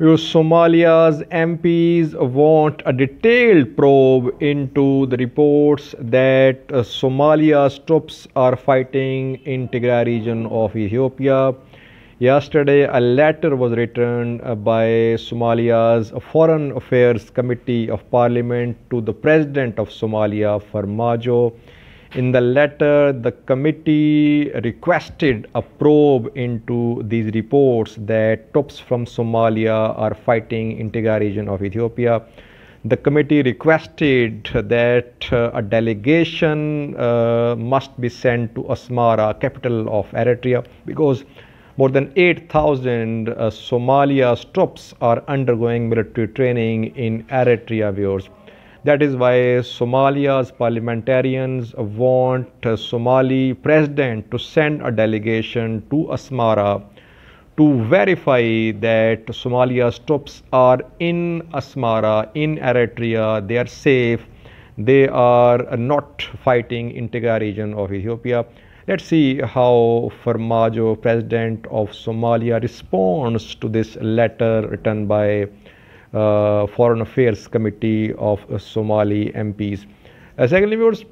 Somalia's MPs want a detailed probe into the reports that uh, Somalia's troops are fighting in Tigray region of Ethiopia. Yesterday, a letter was written uh, by Somalia's Foreign Affairs Committee of Parliament to the President of Somalia, Farmajo in the letter, the committee requested a probe into these reports that troops from Somalia are fighting in Tigray region of Ethiopia. The committee requested that uh, a delegation uh, must be sent to Asmara, capital of Eritrea, because more than 8,000 uh, Somalia troops are undergoing military training in Eritrea, viewers. That is why Somalia's parliamentarians want Somali president to send a delegation to Asmara to verify that Somalia's troops are in Asmara, in Eritrea, they are safe, they are not fighting in Tigray region of Ethiopia. Let's see how Farmajo, president of Somalia, responds to this letter written by uh, Foreign Affairs Committee of Somali MPs. secondly, viewers,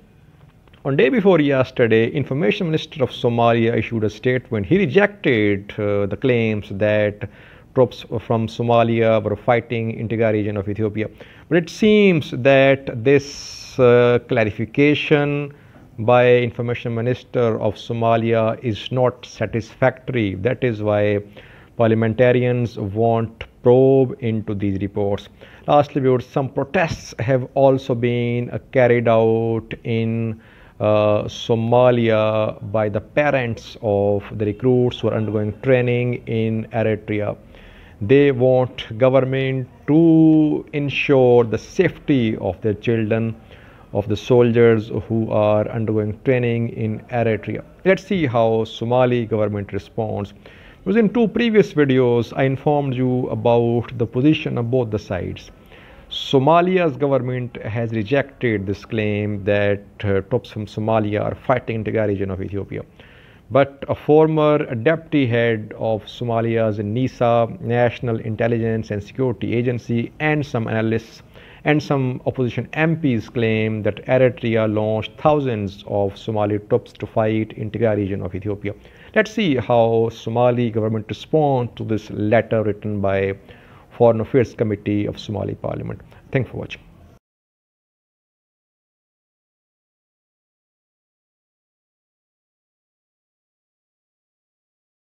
on day before yesterday, Information Minister of Somalia issued a statement. He rejected uh, the claims that troops from Somalia were fighting in Tigray region of Ethiopia. But it seems that this uh, clarification by information minister of Somalia is not satisfactory. That is why parliamentarians want probe into these reports. Lastly, viewers, some protests have also been uh, carried out in uh, Somalia by the parents of the recruits who are undergoing training in Eritrea. They want government to ensure the safety of their children, of the soldiers who are undergoing training in Eritrea. Let's see how Somali government responds in two previous videos I informed you about the position of both the sides. Somalia's government has rejected this claim that uh, troops from Somalia are fighting in the region of Ethiopia. But a former deputy head of Somalia's NISA, National Intelligence and Security Agency, and some analysts and some opposition MPs claim that Eritrea launched thousands of Somali troops to fight in Tigray region of Ethiopia. Let's see how Somali government responds to this letter written by Foreign Affairs Committee of Somali Parliament. Thanks for watching.